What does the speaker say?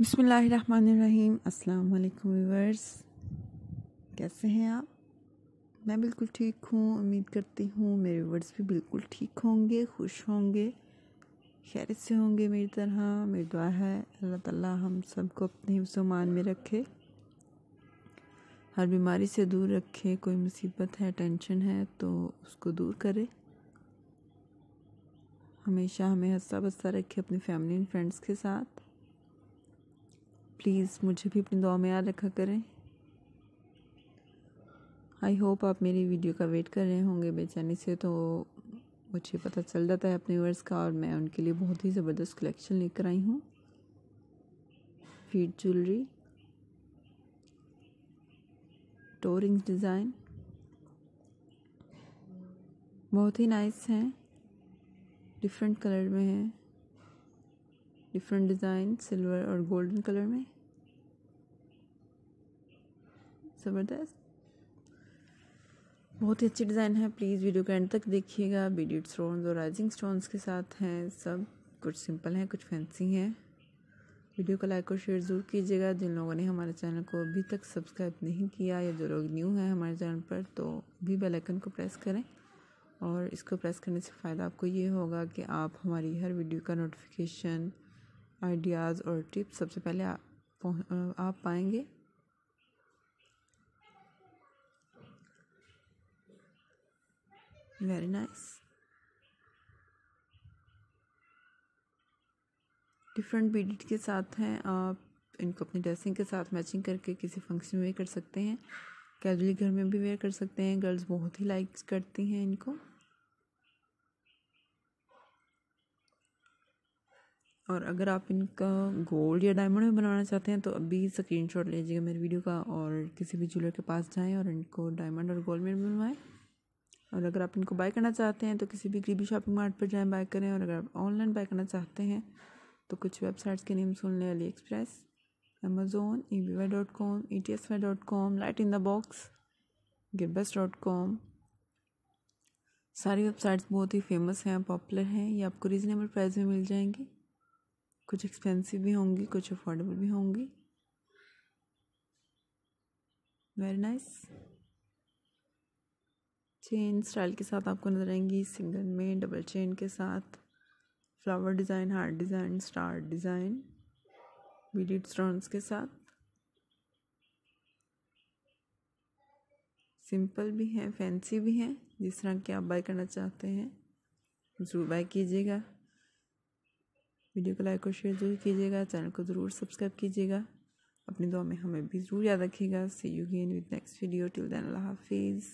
बसमीम अस्सलाम कैसे हैं आप मैं बिल्कुल ठीक हूँ उम्मीद करती हूँ मेरे व्यूवर्स भी बिल्कुल ठीक होंगे खुश होंगे खैरत से होंगे मेरी तरह मेरी दुआ है अल्लाह ताला हम सबको अपने हिफ्समान में रखे हर बीमारी से दूर रखे कोई मुसीबत है टेंशन है तो उसको दूर करे हमेशा हमें हंसा बस्ता रखे अपनी फैमिली एंड फ्रेंड्स के साथ प्लीज़ मुझे भी अपनी दुआ में याद रखा करें आई होप आप मेरी वीडियो का वेट कर रहे होंगे बेचैनी से तो मुझे पता चल जाता है अपने व्यूअर्स का और मैं उनके लिए बहुत ही ज़बरदस्त कलेक्शन लेकर आई हूँ फीड ज्वेलरी टोरिंग डिज़ाइन बहुत ही नाइस हैं डिफरेंट कलर में हैं डिफरेंट डिज़ाइन सिल्वर और गोल्डन कलर में ज़बरदस्त बहुत ही अच्छी डिज़ाइन है प्लीज़ वीडियो के एंड तक देखिएगा बीडिड स्टोन्स और राइजिंग स्टोन्स के साथ हैं सब कुछ सिंपल हैं कुछ फैंसी हैं वीडियो को लाइक और शेयर ज़रूर कीजिएगा जिन लोगों ने हमारे चैनल को अभी तक सब्सक्राइब नहीं किया या जो लोग न्यू हैं हमारे चैनल पर तो भी बेल आइकन को प्रेस करें और इसको प्रेस करने से फ़ायदा आपको ये होगा कि आप हमारी हर वीडियो का नोटिफिकेशन आइडियाज़ और टिप्स सबसे पहले आप आप पाएंगे वेरी नाइस डिफरेंट बीडिट के साथ हैं आप इनको अपनी ड्रेसिंग के साथ मैचिंग करके किसी फंक्शन में भी कर सकते हैं कैजुअली घर में भी वेयर कर सकते हैं गर्ल्स बहुत ही लाइक करती हैं इनको और अगर आप इनका गोल्ड या डायमंड में बनाना चाहते हैं तो अभी स्क्रीन शॉट लीजिएगा मेरे वीडियो का और किसी भी ज्वेलर के पास जाएँ और इनको डायमंड और गोल्ड में बनवाएँ और अगर आप इनको बाय करना चाहते हैं तो किसी भी गरीबी शॉपिंग मार्ट पर जाएँ बाय करें और अगर आप ऑनलाइन बाय करना चाहते हैं तो कुछ वेबसाइट्स के नेम सुन लें Ali Express Amazon E V Y dot com E T S Y dot com light in the box Gearbest dot com सारी वेबसाइट्स बहुत ही फेमस हैं पॉपुलर हैं ये आपको रीज़नेबल प्राइस में मिल जाएंगी कुछ एक्सपेंसिव भी होंगी कुछ अफोर्डेबल भी होंगी वेरी नाइस चेन स्टाइल के साथ आपको नजर आएंगी सिंगल में डबल चेन के साथ flower design heart design star design beaded stones के साथ सिंपल भी हैं फैंसी भी हैं जिस तरह की आप बाय करना चाहते हैं ज़रूर बाय कीजिएगा वीडियो को लाइक और शेयर जरूर कीजिएगा चैनल को ज़रूर सब्सक्राइब कीजिएगा अपनी दुआ में हमें भी ज़रूर याद रखिएगा see you again with next video till then अल्लाह हाफिज़